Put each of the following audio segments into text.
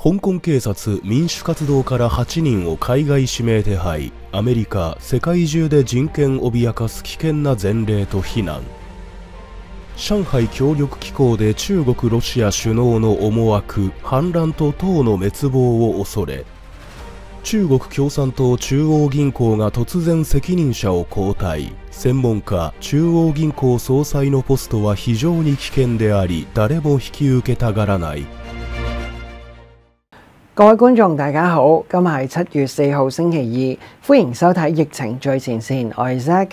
香港警察民主活動家ら8人を海外指名手配アメリカ世界中で人権を脅かす危険な前例と非難上海協力機構で中国ロシア首脳の思惑反乱と党の滅亡を恐れ中国共産党中央銀行が突然責任者を交代専門家中央銀行総裁のポストは非常に危険であり誰も引き受けたがらない各位大家好，今日七月四號星期二，迎收睇疫情最前我 Zack。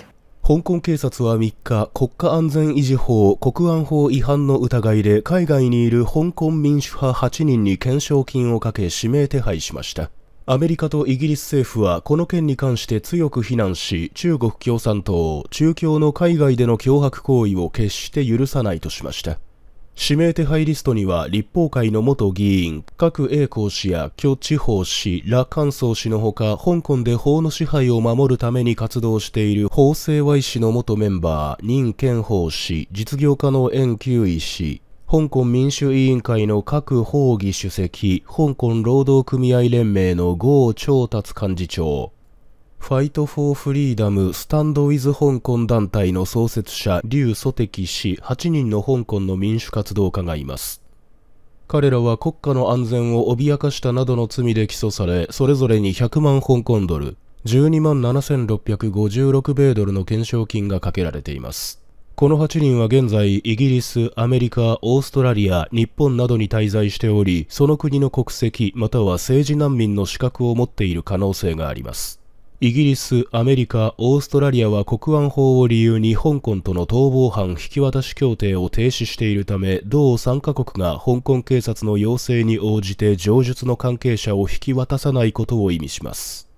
香港警察は3日、国家安全維持法、国安法違反の疑いで海外にいる香港民主派8人に懸賞金をかけ指名手配しました。アメリカとイギリス政府はこの件に関して強く非難し、中国共産党、中共の海外での脅迫行為を決して許さないとしました。指名手配リストには立法会の元議員、各栄光氏や許地方氏、羅漢僧氏のほか、香港で法の支配を守るために活動している法制和医師の元メンバー、任健法氏、実業家の円久医師、香港民主委員会の各法議主席、香港労働組合連盟の郷長達幹事長、ファイト・フォー・フリーダム・スタンド・ウィズ・香港団体の創設者、劉祖敵氏8人の香港の民主活動家がいます。彼らは国家の安全を脅かしたなどの罪で起訴され、それぞれに100万香港ドル、12万7656米ドルの懸賞金がかけられています。この8人は現在、イギリス、アメリカ、オーストラリア、日本などに滞在しており、その国の国籍または政治難民の資格を持っている可能性があります。イギリス、アメリカ、オーストラリアは国安法を理由に香港との逃亡犯引き渡し協定を停止しているため、同3カ国が香港警察の要請に応じて上述の関係者を引き渡さないことを意味します。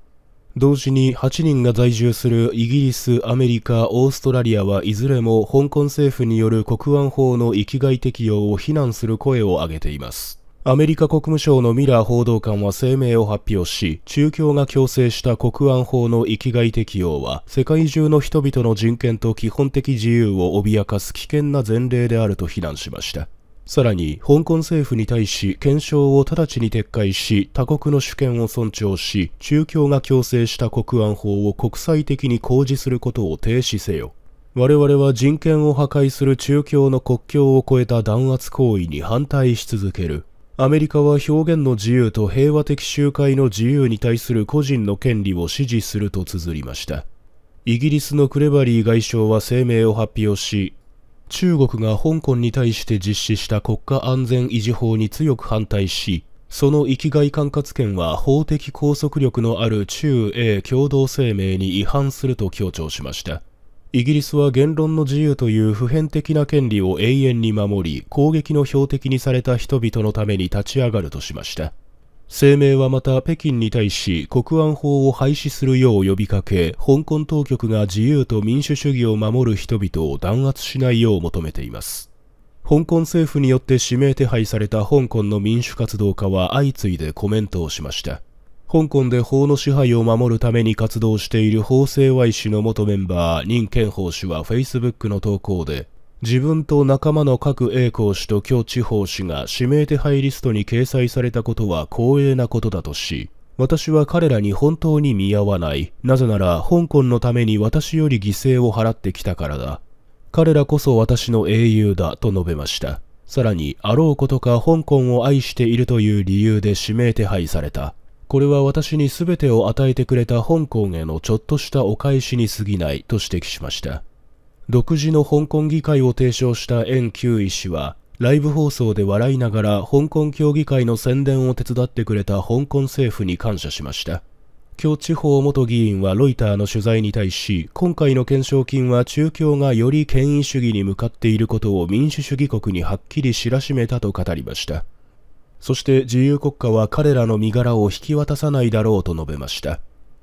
同時に8人が在住するイギリス、アメリカ、オーストラリアはいずれも香港政府による国安法の域外適用を非難する声を上げています。アメリカ国務省のミラー報道官は声明を発表し、中共が強制した国安法の域外適用は、世界中の人々の人権と基本的自由を脅かす危険な前例であると非難しました。さらに、香港政府に対し、検証を直ちに撤回し、他国の主権を尊重し、中共が強制した国安法を国際的に公示することを停止せよ。我々は人権を破壊する中共の国境を越えた弾圧行為に反対し続ける。アメリカは表現の自由と平和的集会の自由に対する個人の権利を支持すると綴りました。イギリスのクレバリー外相は声明を発表し、中国が香港に対して実施した国家安全維持法に強く反対し、その域外管轄権は法的拘束力のある中英共同声明に違反すると強調しました。イギリスは言論の自由という普遍的な権利を永遠に守り、攻撃の標的にされた人々のために立ち上がるとしました。声明はまた北京に対し国安法を廃止するよう呼びかけ、香港当局が自由と民主主義を守る人々を弾圧しないよう求めています。香港政府によって指名手配された香港の民主活動家は相次いでコメントをしました。香港で法の支配を守るために活動している法政 Y 氏の元メンバー、任健法氏は Facebook の投稿で、自分と仲間の各栄光氏と京地方氏が指名手配リストに掲載されたことは光栄なことだとし、私は彼らに本当に見合わない。なぜなら、香港のために私より犠牲を払ってきたからだ。彼らこそ私の英雄だ、と述べました。さらに、あろうことか香港を愛しているという理由で指名手配された。これは私に全てを与えてくれた香港へのちょっとしたお返しに過ぎないと指摘しました。独自の香港議会を提唱した円九医氏は、ライブ放送で笑いながら香港協議会の宣伝を手伝ってくれた香港政府に感謝しました。京地方元議員はロイターの取材に対し、今回の懸賞金は中共がより権威主義に向かっていることを民主主義国にはっきり知らしめたと語りました。そして自由国家は彼らの身柄を引き渡さないだろうと述べました。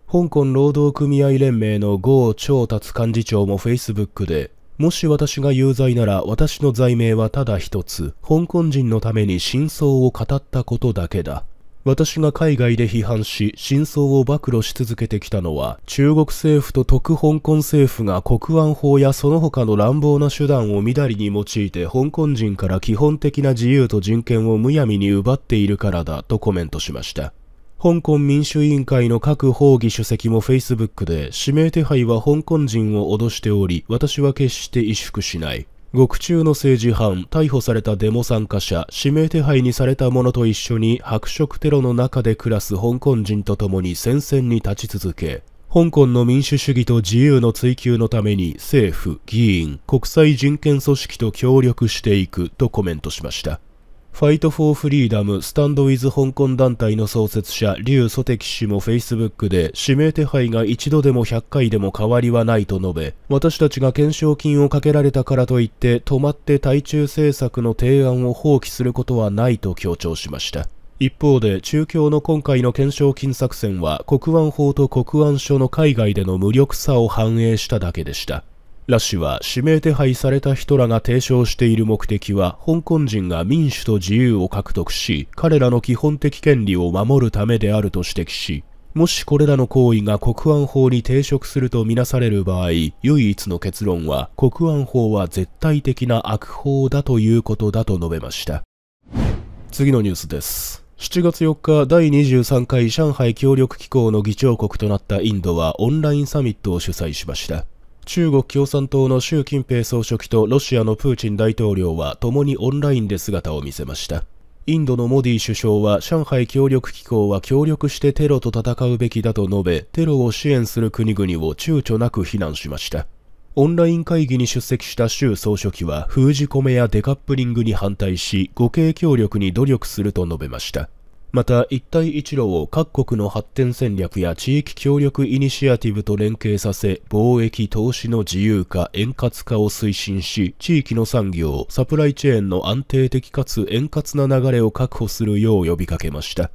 香港労働組合連盟の郷長達幹事長も Facebook で、もし私が有罪なら私の罪名はただ一つ、香港人のために真相を語ったことだけだ。私が海外で批判し、真相を暴露し続けてきたのは、中国政府と特香港政府が国安法やその他の乱暴な手段をみだりに用いて香港人から基本的な自由と人権をむやみに奪っているからだとコメントしました。香港民主委員会の各法議主席も Facebook で指名手配は香港人を脅しており、私は決して萎縮しない。獄中の政治犯、逮捕されたデモ参加者、指名手配にされた者と一緒に白色テロの中で暮らす香港人と共に戦線に立ち続け、香港の民主主義と自由の追求のために政府、議員、国際人権組織と協力していくとコメントしました。ファイト・フォー・フリーダム・スタンド・ウィズ・香港団体の創設者、劉テ敵氏も Facebook で、指名手配が一度でも100回でも変わりはないと述べ、私たちが懸賞金をかけられたからといって、止まって対中政策の提案を放棄することはないと強調しました。一方で中共の今回の懸賞金作戦は国安法と国安署の海外での無力さを反映しただけでしたラッシュは指名手配された人らが提唱している目的は香港人が民主と自由を獲得し彼らの基本的権利を守るためであると指摘しもしこれらの行為が国安法に抵触するとみなされる場合唯一の結論は国安法は絶対的な悪法だということだと述べました次のニュースです7月4日第23回上海協力機構の議長国となったインドはオンラインサミットを主催しました中国共産党の習近平総書記とロシアのプーチン大統領は共にオンラインで姿を見せました。インドのモディ首相は上海協力機構は協力してテロと戦うべきだと述べ、テロを支援する国々を躊躇なく非難しました。オンライン会議に出席した習総書記は封じ込めやデカップリングに反対し、互恵協力に努力すると述べました。また一帯一路を各国の発展戦略や地域協力イニシアティブと連携させ、貿易投資の自由化、円滑化を推進し、地域の産業、サプライチェーンの安定的かつ円滑な流れを確保するよう呼びかけました。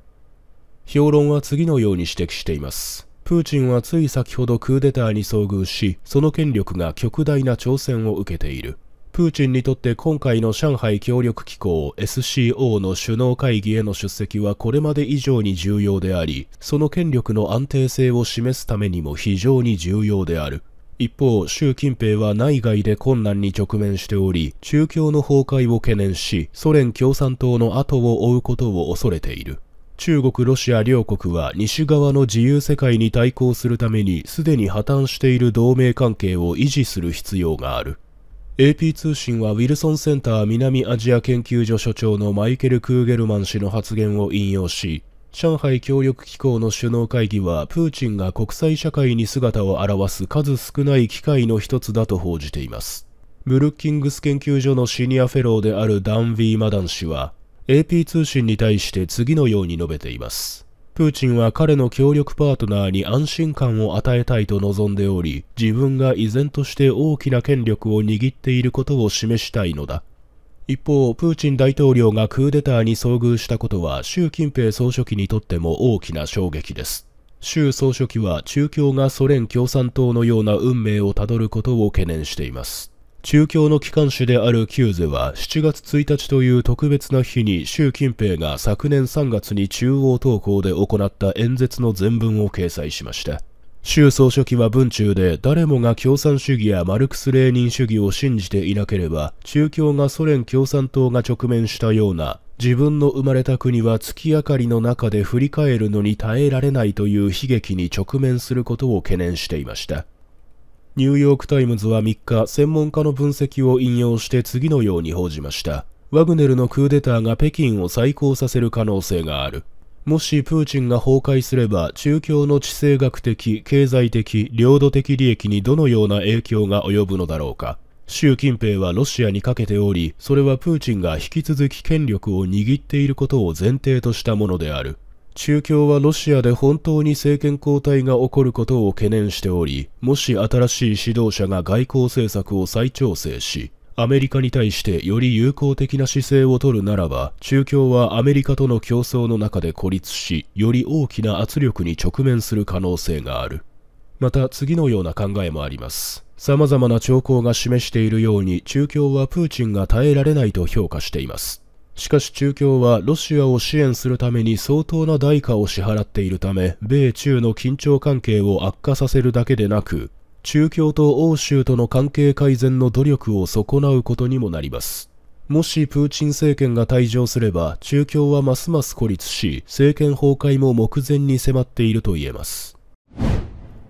評論は次のように指摘しています。プーチンはつい先ほどクーデターに遭遇し、その権力が極大な挑戦を受けている。プーチンにとって今回の上海協力機構 SCO の首脳会議への出席はこれまで以上に重要であり、その権力の安定性を示すためにも非常に重要である。一方、習近平は内外で困難に直面しており、中共の崩壊を懸念し、ソ連共産党の後を追うことを恐れている。中国、ロシア両国は西側の自由世界に対抗するためにすでに破綻している同盟関係を維持する必要がある。AP 通信はウィルソンセンター南アジア研究所所長のマイケル・クーゲルマン氏の発言を引用し、上海協力機構の首脳会議はプーチンが国際社会に姿を現す数少ない機会の一つだと報じています。ブルッキングス研究所のシニアフェローであるダン・ヴィー・マダン氏は、AP 通信に対して次のように述べています。プーチンは彼の協力パートナーに安心感を与えたいと望んでおり、自分が依然として大きな権力を握っていることを示したいのだ。一方、プーチン大統領がクーデターに遭遇したことは、習近平総書記にとっても大きな衝撃です。習総書記は中共がソ連共産党のような運命をたどることを懸念しています。中共の機関紙であるキューゼは7月1日という特別な日に習近平が昨年3月に中央投稿で行った演説の全文を掲載しました。習総書記は文中で誰もが共産主義やマルクス・レーニン主義を信じていなければ中共がソ連共産党が直面したような自分の生まれた国は月明かりの中で振り返るのに耐えられないという悲劇に直面することを懸念していました。ニューヨークタイムズは3日、専門家の分析を引用して次のように報じました。ワグネルのクーデターが北京を再興させる可能性がある。もしプーチンが崩壊すれば、中共の地政学的、経済的、領土的利益にどのような影響が及ぶのだろうか。習近平はロシアにかけており、それはプーチンが引き続き権力を握っていることを前提としたものである。中共はロシアで本当に政権交代が起こることを懸念しており、もし新しい指導者が外交政策を再調整し、アメリカに対してより友好的な姿勢を取るならば、中共はアメリカとの競争の中で孤立し、より大きな圧力に直面する可能性がある。また次のような考えもあります。様々な兆候が示しているように、中共はプーチンが耐えられないと評価しています。しかし中共はロシアを支援するために相当な代価を支払っているため、米中の緊張関係を悪化させるだけでなく、中共と欧州との関係改善の努力を損なうことにもなります。もしプーチン政権が退場すれば、中共はますます孤立し、政権崩壊も目前に迫っていると言えます。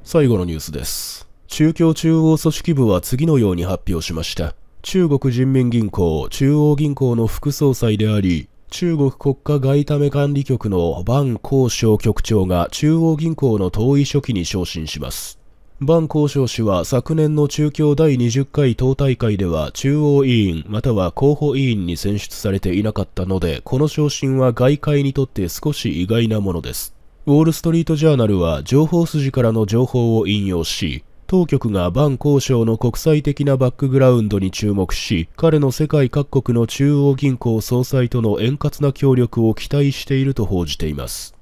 最後のニュースです。中共中央組織部は次のように発表しました。中国人民銀行中央銀行の副総裁であり、中国国家外為管理局の万交渉局長が中央銀行の党委書記に昇進します。万交渉氏は昨年の中共第20回党大会では中央委員または候補委員に選出されていなかったので、この昇進は外界にとって少し意外なものです。ウォールストリートジャーナルは情報筋からの情報を引用し、当局が万交渉の国際的なバックグラウンドに注目し、彼の世界各国の中央銀行総裁との円滑な協力を期待していると報じています。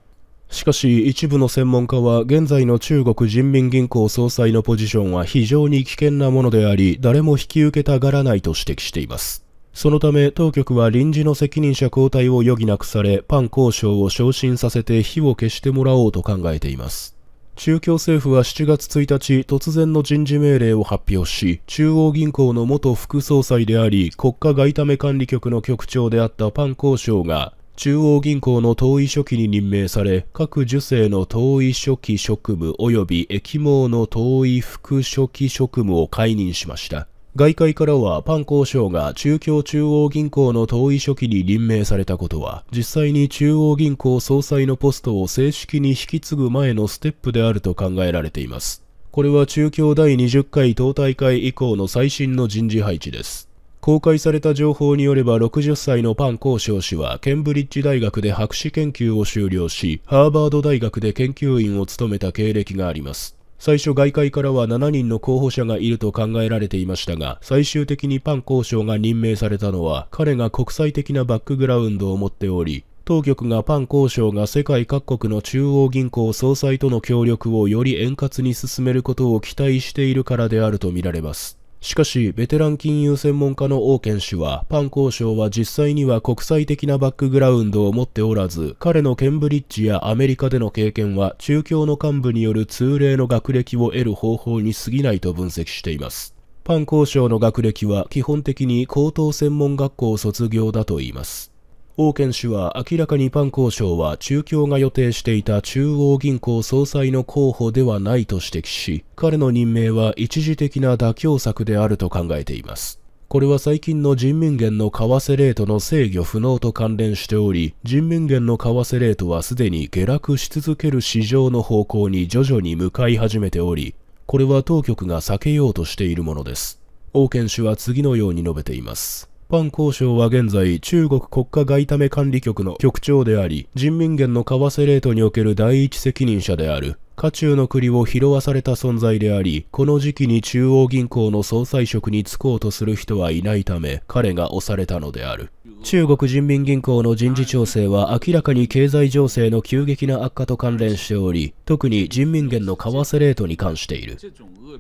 しかし一部の専門家は現在の中国人民銀行総裁のポジションは非常に危険なものであり誰も引き受けたがらないと指摘していますそのため当局は臨時の責任者交代を余儀なくされパン交渉を昇進させて火を消してもらおうと考えています中共政府は7月1日突然の人事命令を発表し中央銀行の元副総裁であり国家外為管理局の局長であったパン交渉が中央銀行の党委書記に任命され各受精の党委書記職務及び駅網の党委副書記職務を解任しました外界からはパン交渉が中共中央銀行の党員書記に任命されたことは、実際に中央銀行総裁のポストを正式に引き継ぐ前のステップであると考えられています。これは中共第20回党大会以降の最新の人事配置です。公開された情報によれば60歳のパン・コウショウ氏はケンブリッジ大学で博士研究を修了し、ハーバード大学で研究員を務めた経歴があります。最初外界からは7人の候補者がいると考えられていましたが、最終的にパン交渉が任命されたのは、彼が国際的なバックグラウンドを持っており、当局がパン交渉が世界各国の中央銀行総裁との協力をより円滑に進めることを期待しているからであるとみられます。しかし、ベテラン金融専門家の王健氏は、パン交渉は実際には国際的なバックグラウンドを持っておらず、彼のケンブリッジやアメリカでの経験は、中共の幹部による通例の学歴を得る方法に過ぎないと分析しています。パン交渉の学歴は基本的に高等専門学校卒業だと言います。王健氏は明らかにパン交渉は中共が予定していた中央銀行総裁の候補ではないと指摘し、彼の任命は一時的な妥協策であると考えています。これは最近の人民元の為替レートの制御不能と関連しており、人民元の為替レートはすでに下落し続ける市場の方向に徐々に向かい始めており、これは当局が避けようとしているものです。王健氏は次のように述べています。般交渉は現在、中国国家外為管理局の局長であり、人民元の為替レートにおける第一責任者である。渦中の栗を拾わされた存在であり、この時期に中央銀行の総裁職に就こうとする人はいないため、彼が押されたのである。中国人民銀行の人事調整は明らかに経済情勢の急激な悪化と関連しており、特に人民元の為替レートに関している。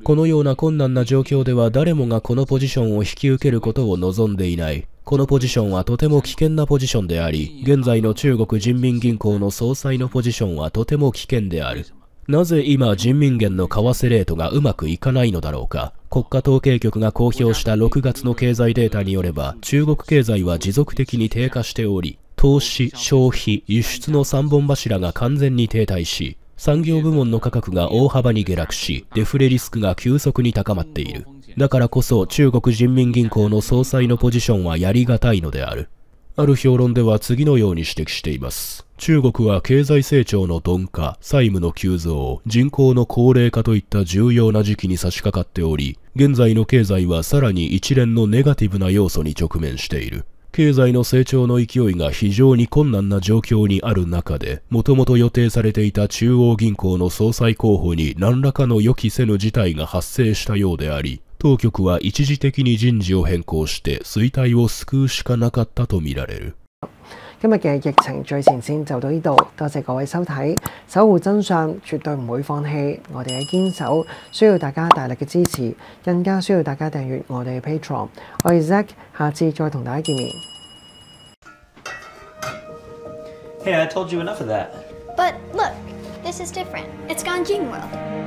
このような困難な状況では誰もがこのポジションを引き受けることを望んでいない。このポジションはとても危険なポジションであり、現在の中国人民銀行の総裁のポジションはとても危険である。なぜ今人民元の為替レートがうまくいかないのだろうか国家統計局が公表した6月の経済データによれば中国経済は持続的に低下しており投資消費輸出の3本柱が完全に停滞し産業部門の価格が大幅に下落しデフレリスクが急速に高まっているだからこそ中国人民銀行の総裁のポジションはやりがたいのであるある評論では次のように指摘しています中国は経済成長の鈍化、債務の急増、人口の高齢化といった重要な時期に差し掛かっており、現在の経済はさらに一連のネガティブな要素に直面している。経済の成長の勢いが非常に困難な状況にある中で、もともと予定されていた中央銀行の総裁候補に何らかの予期せぬ事態が発生したようであり、当局は一時的に人事を変更して衰退を救うしかなかったとみられる。今日嘅疫情最前线就到呢度，多谢各位收睇，守护真相，绝对唔会放弃我哋嘅坚守，需要大家大力嘅支持，更加需要大家订阅我哋嘅 patron。我系 Zack，下次再同大家见面。Hey, I told you enough of that. But look, this is different. It's gone Jing World.